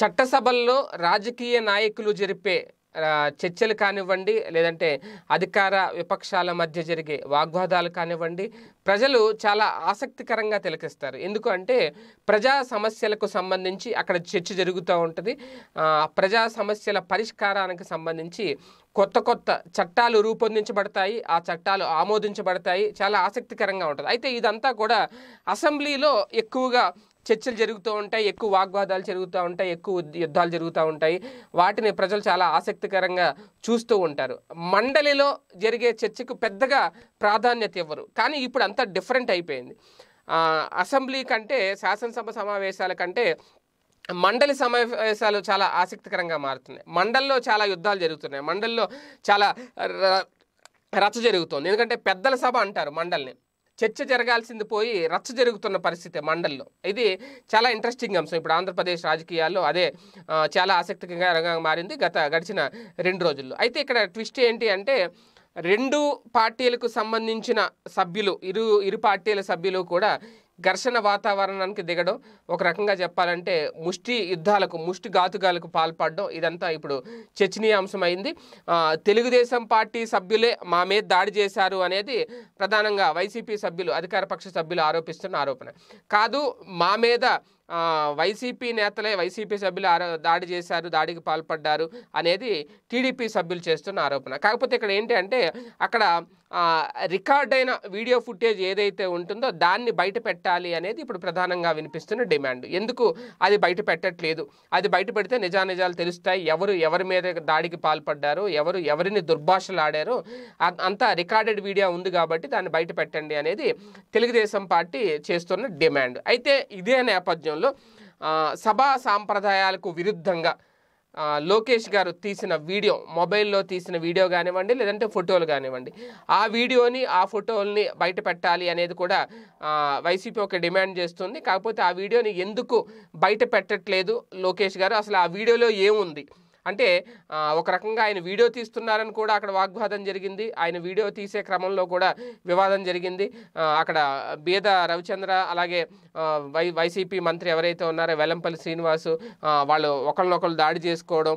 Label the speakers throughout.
Speaker 1: చట్టసభల్లో రాజకీయ నాయకులు జరిపే చర్చలు కానివ్వండి లేదంటే అధికార విపక్షాల మధ్య జరిగే వాగ్వాదాలు కానివ్వండి ప్రజలు చాలా ఆసక్తికరంగా తిలకిస్తారు ఎందుకంటే ప్రజా సమస్యలకు సంబంధించి అక్కడ చర్చ జరుగుతూ ఉంటుంది ప్రజా సమస్యల పరిష్కారానికి సంబంధించి కొత్త కొత్త చట్టాలు రూపొందించబడతాయి ఆ చట్టాలు ఆమోదించబడతాయి చాలా ఆసక్తికరంగా ఉంటుంది అయితే ఇదంతా కూడా అసెంబ్లీలో ఎక్కువగా చర్చలు జరుగుతూ ఉంటాయి ఎక్కువ వాగ్వాదాలు జరుగుతూ ఉంటాయి ఎక్కువ యుద్ధాలు జరుగుతూ ఉంటాయి వాటిని ప్రజలు చాలా ఆసక్తికరంగా చూస్తూ ఉంటారు మండలిలో జరిగే చర్చకు పెద్దగా ప్రాధాన్యత ఇవ్వరు కానీ ఇప్పుడు అంతా డిఫరెంట్ అయిపోయింది అసెంబ్లీ కంటే శాసనసభ సమావేశాల కంటే మండలి సమావేశాలు చాలా ఆసక్తికరంగా మారుతున్నాయి మండల్లో చాలా యుద్ధాలు జరుగుతున్నాయి మండల్లో చాలా రచ్చ జరుగుతుంది ఎందుకంటే పెద్దల సభ అంటారు మండల్ని చర్చ జరగాల్సింది పోయి రచ్చ జరుగుతున్న పరిస్థితి మండల్లో ఇది చాలా ఇంట్రెస్టింగ్ అంశం ఇప్పుడు ఆంధ్రప్రదేశ్ రాజకీయాల్లో అదే చాలా ఆసక్తికరంగా మారింది గత గడిచిన రెండు రోజుల్లో అయితే ఇక్కడ ట్విస్ట్ ఏంటి అంటే రెండు పార్టీలకు సంబంధించిన సభ్యులు ఇరు ఇరు పార్టీల సభ్యులు కూడా ఘర్షణ వాతావరణానికి దిగడం ఒక రకంగా చెప్పాలంటే ముష్టి యుద్ధాలకు ముష్టి ఘాతుకాలకు పాల్పడడం ఇదంతా ఇప్పుడు చర్చనీయాంశమైంది తెలుగుదేశం పార్టీ సభ్యులే మా మీద దాడి చేశారు అనేది ప్రధానంగా వైసీపీ సభ్యులు అధికార పక్ష సభ్యులు ఆరోపిస్తున్న ఆరోపణ కాదు మా మీద వైసీపీ నేతలే వైసీపీ సభ్యులు దాడి చేశారు దాడికి పాల్పడ్డారు అనేది టీడీపీ సభ్యులు చేస్తున్న ఆరోపణ కాకపోతే ఇక్కడ ఏంటి అంటే అక్కడ రికార్డ్ అయిన వీడియో ఫుటేజ్ ఏదైతే ఉంటుందో దాన్ని బయట పెట్టాలి అనేది ఇప్పుడు ప్రధానంగా వినిపిస్తున్న డిమాండ్ ఎందుకు అది బయట పెట్టట్లేదు అది బయట పెడితే నిజానిజాలు తెలుస్తాయి ఎవరు ఎవరి మీద దాడికి పాల్పడ్డారు ఎవరు ఎవరిని దుర్భాషలాడారు అంతా రికార్డెడ్ వీడియో ఉంది కాబట్టి దాన్ని బయట పెట్టండి అనేది తెలుగుదేశం పార్టీ చేస్తున్న డిమాండ్ అయితే ఇదే నేపథ్యంలో సభా సాంప్రదాయాలకు విరుద్ధంగా లోకేష్ గారు తీసిన వీడియో మొబైల్లో తీసిన వీడియో కానివ్వండి లేదంటే ఫోటోలు కానివ్వండి ఆ వీడియోని ఆ ఫోటోల్ని బయట పెట్టాలి అనేది కూడా వైసీపీ ఒక డిమాండ్ చేస్తుంది కాకపోతే ఆ వీడియోని ఎందుకు బయట పెట్టట్లేదు లోకేష్ గారు అసలు ఆ వీడియోలో ఏముంది అంటే ఒక రకంగా ఆయన వీడియో తీస్తున్నారని కూడా అక్కడ వాగ్వాదం జరిగింది ఆయన వీడియో తీసే క్రమంలో కూడా వివాదం జరిగింది అక్కడ బీద రవిచంద్ర అలాగే వై వైసీపీ మంత్రి ఎవరైతే ఉన్నారో వెల్లంపల్లి శ్రీనివాసు వాళ్ళు ఒకరినొకరు దాడి చేసుకోవడం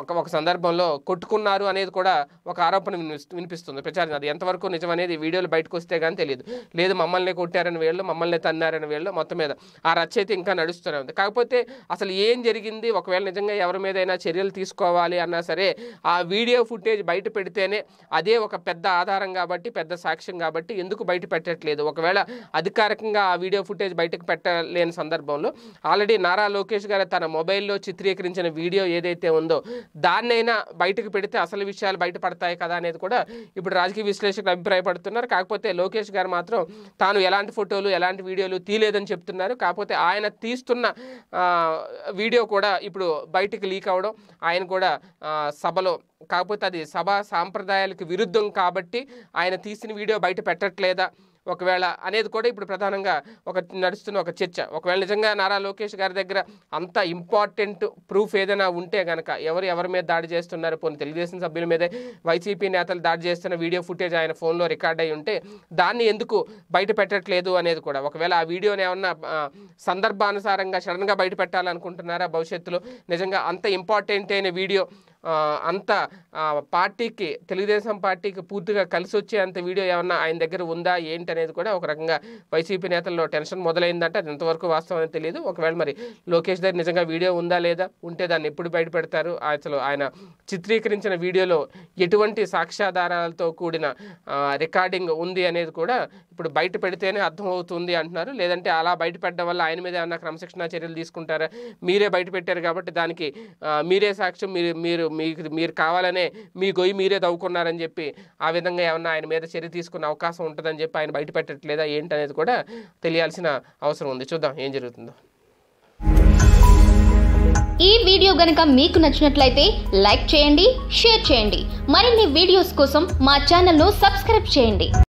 Speaker 1: ఒక ఒక సందర్భంలో కొట్టుకున్నారు అనేది కూడా ఒక ఆరోపణ వినిపిస్తుంది ప్రచారం అది ఎంతవరకు నిజమనేది వీడియోలు బయటకు వస్తే కానీ తెలియదు లేదు మమ్మల్ని కొట్టారని వీళ్ళు మమ్మల్ని తన్నారని వీళ్ళు మొత్తం మీద ఆ రచయిత ఇంకా నడుస్తూనే ఉంది కాకపోతే అసలు ఏం జరిగింది ఒకవేళ నిజంగా ఎవరి మీదైనా చర్యలు తీసుకోవాలి అన్నా సరే ఆ వీడియో ఫుటేజ్ బయట పెడితేనే అదే ఒక పెద్ద ఆధారం కాబట్టి పెద్ద సాక్ష్యం కాబట్టి ఎందుకు బయట పెట్టట్లేదు ఒకవేళ అధికారికంగా ఆ వీడియో ఫుటేజ్ బయటకు పెట్టలేని సందర్భంలో ఆల్రెడీ నారా లోకేష్ గారు తన మొబైల్లో చిత్రీకరించిన వీడియో ఏదైతే ఉందో దాన్నైనా బయటకు పెడితే అసలు విషయాలు బయటపడతాయి కదా అనేది కూడా ఇప్పుడు రాజకీయ విశ్లేషకులు అభిప్రాయపడుతున్నారు కాకపోతే లోకేష్ గారు మాత్రం తాను ఎలాంటి ఫోటోలు ఎలాంటి వీడియోలు తీయలేదని చెప్తున్నారు కాకపోతే ఆయన తీస్తున్న వీడియో కూడా ఇప్పుడు బయటికి లీక్ అవడం ఆయన కూడా సభలో కాకపోతే అది సభ సాంప్రదాయాలకు విరుద్ధం కాబట్టి ఆయన తీసిన వీడియో బయట పెట్టట్లేదా ఒకవేళ అనేది కూడా ఇప్పుడు ప్రధానంగా ఒక నడుస్తున్న ఒక చర్చ ఒకవేళ నిజంగా నారా లోకేష్ గారి దగ్గర అంత ఇంపార్టెంట్ ప్రూఫ్ ఏదైనా ఉంటే కనుక ఎవరు ఎవరి మీద దాడి చేస్తున్నారు పోనీ తెలుగుదేశం సభ్యుల మీదే వైసీపీ నేతలు దాడి చేస్తున్న వీడియో ఫుటేజ్ ఆయన ఫోన్లో రికార్డ్ అయి ఉంటే దాన్ని ఎందుకు బయట పెట్టట్లేదు అనేది కూడా ఒకవేళ ఆ వీడియోని ఏమన్నా సందర్భానుసారంగా సడన్గా బయట పెట్టాలనుకుంటున్నారా భవిష్యత్తులో నిజంగా అంత ఇంపార్టెంట్ అయిన వీడియో అంత పార్టీకి తెలుగుదేశం పార్టీకి పూర్తిగా కలిసి వచ్చే అంత వీడియో ఏమన్నా ఆయన దగ్గర ఉందా ఏంటి అనేది కూడా ఒక రకంగా వైసీపీ నేతల్లో టెన్షన్ మొదలైందంటే అది ఎంతవరకు వాస్తవం అని తెలియదు ఒకవేళ మరి లోకేష్ దగ్గర నిజంగా వీడియో ఉందా లేదా ఉంటే దాన్ని ఎప్పుడు బయటపెడతారు అసలు ఆయన చిత్రీకరించిన వీడియోలో ఎటువంటి సాక్ష్యాధారాలతో కూడిన రికార్డింగ్ ఉంది అనేది కూడా ఇప్పుడు బయట పెడితేనే అర్థం అవుతుంది అంటున్నారు లేదంటే అలా బయట పెట్టడం వల్ల ఆయన మీద ఏమన్నా క్రమశిక్షణ చర్యలు తీసుకుంటారా మీరే బయట పెట్టారు కాబట్టి దానికి మీరే సాక్ష్యం మీరు మీరు మీకు మీరు కావాలనే మీ గొయ్యి మీరే తవ్వుకున్నారని చెప్పి ఆ విధంగా ఏమన్నా ఆయన మీద చర్య తీసుకునే అవకాశం ఉంటుందని చెప్పి ఆయన బయట పెట్టట్లేదా ఏంటనేది కూడా తెలియాల్సిన అవసరం ఉంది చూద్దాం ఏం జరుగుతుందో ఈ వీడియో గనక మీకు నచ్చినట్లయితే లైక్ చేయండి షేర్ చేయండి మరిన్ని వీడియోస్ కోసం మా ఛానల్ను సబ్స్క్రైబ్ చేయండి